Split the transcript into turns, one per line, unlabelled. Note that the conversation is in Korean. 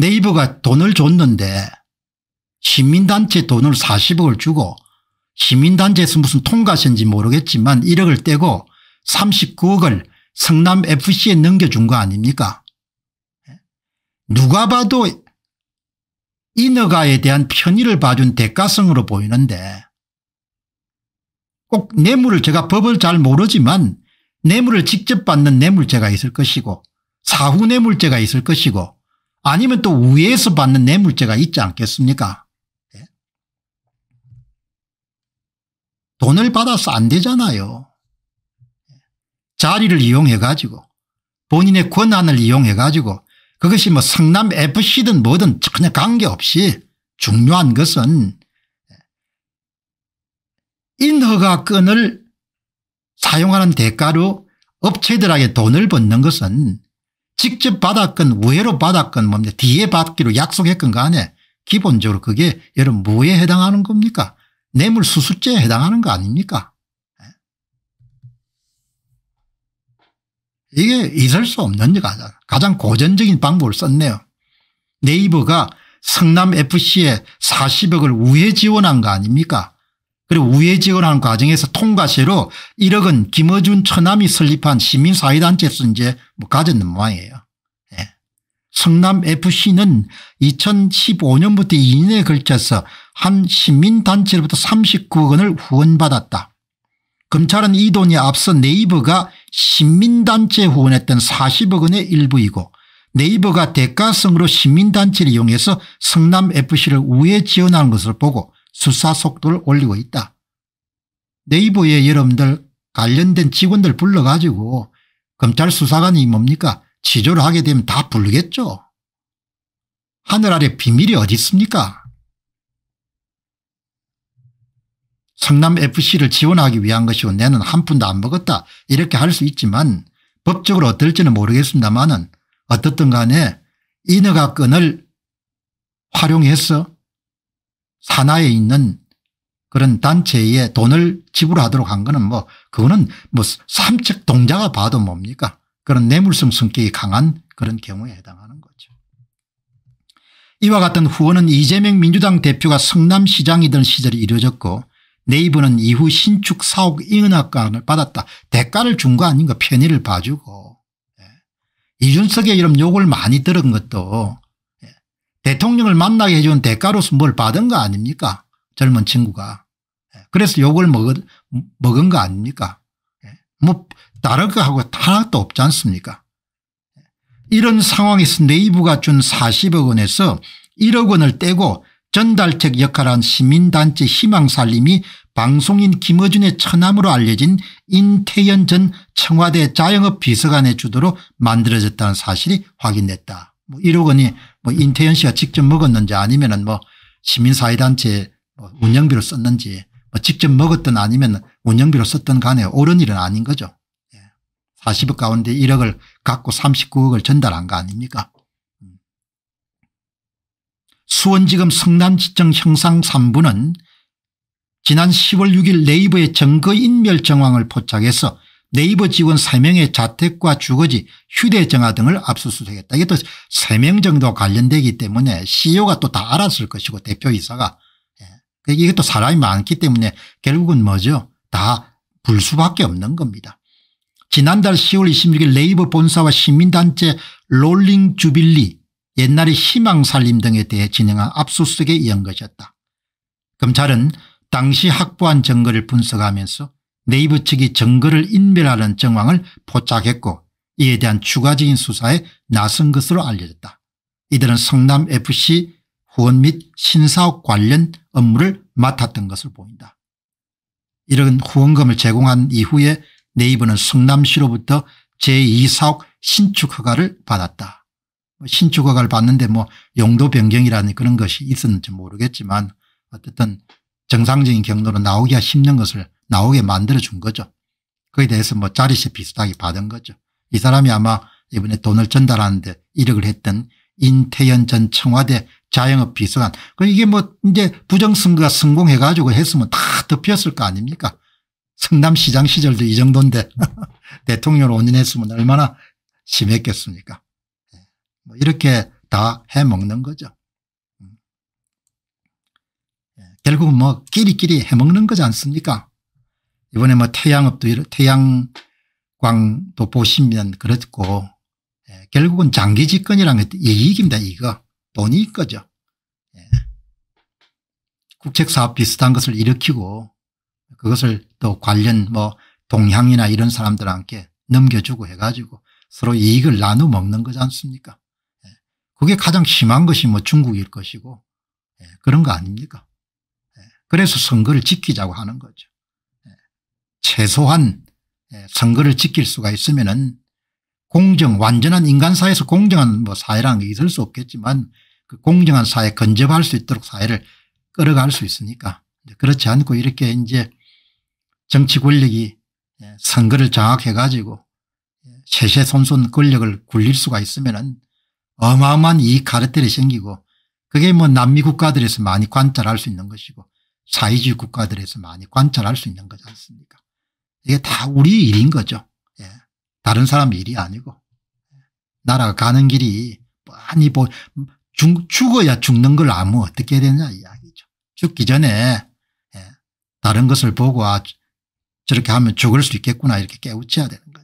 네이버가 돈을 줬는데 시민단체 돈을 40억을 주고 시민단체에서 무슨 통과신지 모르겠지만 1억을 떼고 39억을 성남FC에 넘겨준 거 아닙니까 예? 누가 봐도 인허가에 대한 편의를 봐준 대가성으로 보이는데 꼭 뇌물을 제가 법을 잘 모르지만 뇌물을 직접 받는 뇌물죄가 있을 것이고 사후 뇌물죄가 있을 것이고 아니면 또 위에서 받는 뇌물죄가 있지 않겠습니까 예? 돈을 받아서 안 되잖아요. 예? 자리를 이용해 가지고 본인의 권한을 이용해 가지고 그것이 뭐 성남 fc든 뭐든 전혀 관계없이 중요한 것은 예? 인허가권을 사용하는 대가로 업체들에게 돈을 받는 것은 직접 받았건 우회로 받았건 뭡니까 뭐 뒤에 받기로 약속했건 간에 그 기본적으로 그게 여러분 뭐에 해당하는 겁니까 뇌물수수죄에 해당하는 거 아닙니까 예? 이게 있을 수 없는 가장, 가장 고전적인 방법을 썼네요 네이버가 성남FC에 40억을 우회 지원한 거 아닙니까 그리고 우회지원 하는 과정에서 통과시로 1억은 김어준 처남이 설립한 시민사회단체에서 이제 뭐 가졌는 모양이에요. 예. 성남FC는 2015년부터 2년에 걸쳐서 한 시민단체로부터 39억 원을 후원받았다. 검찰은 이 돈이 앞서 네이버가 시민단체 후원했던 40억 원의 일부이고 네이버가 대가성으로 시민단체를 이용해서 성남FC를 우회 지원하 것을 보고 수사 속도를 올리고 있다. 네이버에 여러분들 관련된 직원들 불러가지고 검찰 수사관이 뭡니까 취조를 하게 되면 다 부르겠죠. 하늘 아래 비밀이 어디 있습니까? 성남FC를 지원하기 위한 것이고 내는 한 푼도 안 먹었다 이렇게 할 수 있지만 법적으로 어떨지는 모르겠습니다만은 어떻든 간에 인허가끈을 활용해서 산하에 있는 그런 단체에 돈을 지불하도록 한 거는 뭐 그거는 뭐 삼척 동자가 봐도 뭡니까 그런 뇌물성 성격이 강한 그런 경우에 해당하는 거죠. 이와 같은 후원은 이재명 민주당 대표가 성남시장이던 시절에 이루어졌고 네이버는 이후 신축 사옥 이은학관 받았다. 대가를 준 거 아닌가 편의를 봐주고 예. 이준석의 이런 욕을 많이 들은 것도 대통령을 만나게 해준 대가로서 뭘 받은 거 아닙니까 젊은 친구가. 예, 그래서 욕을 먹, 먹은 거 아닙니까 예, 뭐 다른 거하고 하나도 없지 않습니까 예, 이런 상황에서 네이부가 준 40억 원에서 1억 원을 떼고 전달책 역할한 시민단체 희망살림이 방송인 김어준의 처남으로 알려진 인태현 전 청와대 자영업 비서관의 주도로 만들어졌다는 사실이 확인됐다. 뭐 1억 원이 뭐 인태현 씨가 직접 먹었는지 아니면뭐 시민사회단체 뭐 운영비로 썼는지 뭐 직접 먹었든 아니면 운영비로 썼든 간에 옳은 일은 아닌 거죠. 40억 예. 가운데 1억을 갖고 39억을 전달한 거 아닙니까? 음. 수원지검 성남지청 형상 3부는 지난 10월 6일 네이버의 증거인멸 정황을 포착해서 네이버 직원 3명의 자택과 주거지 휴대전화 등을 압수수색했다. 이게 또 3명 정도 관련되기 때문에 CEO가 또 다 알았을 것이고 대표이사가. 예. 그러니까 이것도 사람이 많기 때문에 결국은 뭐죠. 다 불수밖에 없는 겁니다. 지난달 10월 26일 네이버 본사와 시민단체 롤링 주빌리 옛날의 희망살림 등에 대해 진행한 압수수색에 이은 것이었다. 검찰은 당시 확보한 증거를 분석하면서 네이버 측이 증거를 인멸하는 정황을 포착했고 이에 대한 추가적인 수사에 나선 것으로 알려졌다. 이들은 성남FC 후원 및 신사업 관련 업무를 맡았던 것으로 보인다. 이런 후원금을 제공한 이후에 네이버는 성남시로부터 제2사옥 신축 허가를 받았다. 뭐 신축 허가를 받는데 뭐 용도 변경이라는 그런 것이 있었는지 모르겠지만 어쨌든 정상적인 경로로 나오기가 힘든 것을 나오게 만들어준 거죠. 그에 대해서 뭐 자리세 비슷하게 받은 거죠. 이 사람이 아마 이번에 돈을 전달하는데 이력을 했던 인태현 전 청와대 자영업 비서관. 그 이게 뭐 이제 부정선거가 성공해가지고 했으면 다 덮였을 거 아닙니까? 성남시장 시절도 이 정도인데 대통령을 온인했으면 얼마나 심했겠습니까? 예. 뭐 이렇게 다 해먹는 거죠. 뭐 끼리끼리 해먹는 거지 않습니까 이번에 뭐 태양업도 태양광도 보시면 그렇고 예, 결국은 장기 집권이라는 게 이익입니다 이거 돈이 거죠 예. 국책사업 비슷한 것을 일으키고 그것을 또 관련 뭐 동향이나 이런 사람들한테 넘겨주고 해가지고 서로 이익을 나누 먹는 거지 않습니까 예. 그게 가장 심한 것이 뭐 중국일 것이고 예, 그런 거 아닙니까 그래서 선거를 지키자고 하는 거죠. 예. 최소한 예, 선거를 지킬 수가 있으면 은 공정 완전한 인간사회에서 공정한 뭐 사회라는 게 있을 수 없겠지만 그 공정한 사회 건접할 수 있도록 사회를 끌어갈 수 있으니까 그렇지 않고 이렇게 이제 정치 권력이 예, 선거를 장악해 가지고 세세손손 권력을 굴릴 수가 있으면 은 어마어마한 이 카르텔이 생기고 그게 뭐 남미 국가들에서 많이 관찰할 수 있는 것이고 사회주의 국가들에서 많이 관찰할 수 있는 거지 않습니까 이게 다 우리 일인 거죠 예. 다른 사람 일이 아니고 예. 나라가 가는 길이 뻔히 보, 뭐 죽, 죽어야 죽는 걸 아무 어떻게 해야 되냐 이야기죠 죽기 전에 예. 다른 것을 보고 아 저렇게 하면 죽을 수 있겠구나 이렇게 깨우쳐야 되는 거죠